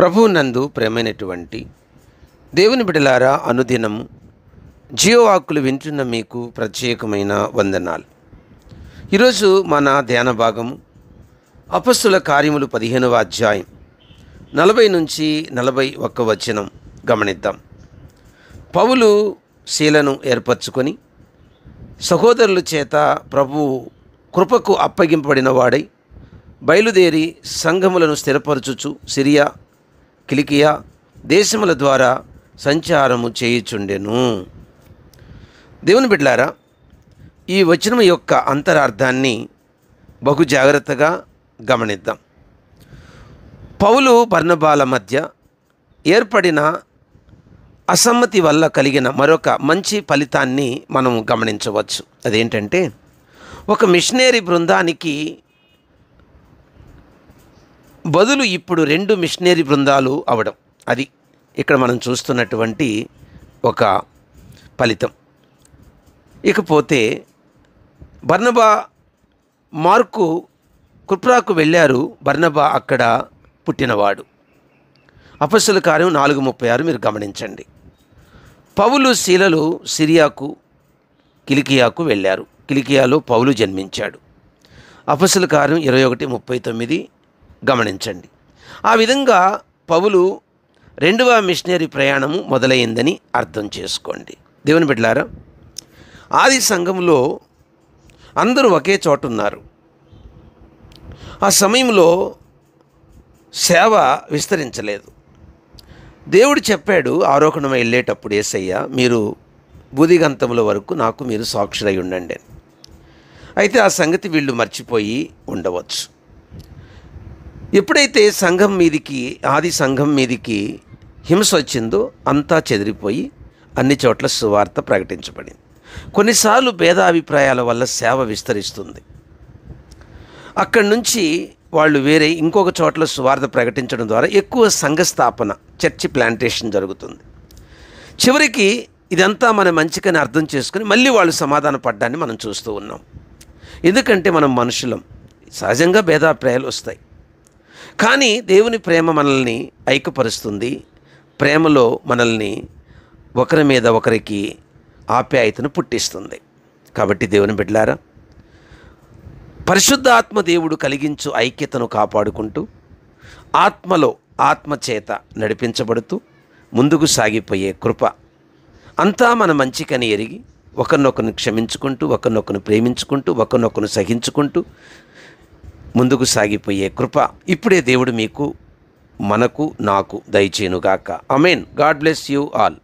ప్రభువు నందు ప్రేమైనటువంటి దేవుని బిడలారా అనుదినం జీవవాకులు వింటున్న మీకు ప్రత్యేకమైన వందనాలు ఈరోజు మన ధ్యాన భాగము అపస్సుల కార్యములు పదిహేనవ అధ్యాయం నలభై నుంచి నలభై ఒక్క వచనం గమనిద్దాం పౌలు శీలను ఏర్పరచుకొని సహోదరుల చేత ప్రభు కృపకు అప్పగింపబడిన వాడై బయలుదేరి సంఘములను స్థిరపరచుచు సిరియా కిలికియా దేశముల ద్వారా సంచారము చేయుచుండెను దేవుని బిడ్లారా ఈ వచనం యొక్క అంతరార్థాన్ని బహు జాగ్రత్తగా గమనిద్దాం పౌలు పర్ణబాల మధ్య ఏర్పడిన అసమ్మతి వల్ల కలిగిన మరొక మంచి ఫలితాన్ని మనం గమనించవచ్చు అదేంటంటే ఒక మిషనరీ బృందానికి బదులు ఇప్పుడు రెండు మిషనరీ బృందాలు అవడం అది ఇక్కడ మనం చూస్తున్నటువంటి ఒక ఫలితం ఇకపోతే బర్నబా మార్కు కుప్రాకు వెళ్ళారు బర్నబా అక్కడ పుట్టినవాడు అపస్సుల కార్యం నాలుగు ముప్పై ఆరు మీరు గమనించండి పౌలు శీలలు సిరియాకు కిలికియాకు వెళ్ళారు కిలికియాలో పౌలు జన్మించాడు అపస్సుల కార్యం ఇరవై ఒకటి ముప్పై తొమ్మిది గమనించండి ఆ విధంగా పౌలు రెండవ మిషనరీ ప్రయాణము మొదలైందని అర్థం చేసుకోండి దేవుని బిడ్డారా ఆది సంఘంలో అందరూ ఒకే చోట ఉన్నారు ఆ సమయంలో సేవ విస్తరించలేదు దేవుడు చెప్పాడు ఆరోహణం వెళ్ళేటప్పుడు ఏసయ్య మీరు బూదిగంతముల వరకు నాకు మీరు సాక్షులై ఉండండి అయితే ఆ సంగతి వీళ్ళు మర్చిపోయి ఉండవచ్చు ఎప్పుడైతే సంఘం మీదికి ఆది సంఘం మీదికి హింస వచ్చిందో అంతా చెదిరిపోయి అన్ని చోట్ల సువార్త ప్రకటించబడింది కొన్నిసార్లు భేదాభిప్రాయాల వల్ల సేవ విస్తరిస్తుంది అక్కడి నుంచి వాళ్ళు వేరే ఇంకొక చోట్ల సువార్త ప్రకటించడం ద్వారా ఎక్కువ సంఘ స్థాపన చర్చి ప్లాంటేషన్ జరుగుతుంది చివరికి ఇదంతా మన మంచికని అర్థం చేసుకుని మళ్ళీ వాళ్ళు సమాధాన పడ్డాన్ని మనం చూస్తూ ఉన్నాం ఎందుకంటే మనం మనుషులం సహజంగా భేదాభిప్రాయాలు వస్తాయి కానీ దేవుని ప్రేమ మనల్ని ఐక్యపరుస్తుంది ప్రేమలో మనల్ని ఒకరి మీద ఒకరికి ఆప్యాయతను పుట్టిస్తుంది కాబట్టి దేవుని బిడ్డలారా పరిశుద్ధాత్మ దేవుడు కలిగించు ఐక్యతను కాపాడుకుంటూ ఆత్మలో ఆత్మచేత నడిపించబడుతూ ముందుకు సాగిపోయే కృప అంతా మన మంచికని ఎరిగి ఒకరినొకరిని క్షమించుకుంటూ ఒకరినొకరిని ప్రేమించుకుంటూ ఒకరినొకరిని సహించుకుంటూ ముందుకు సాగిపోయే కృప ఇప్పుడే దేవుడు మీకు మనకు నాకు దయచేనుగాక amen God bless you all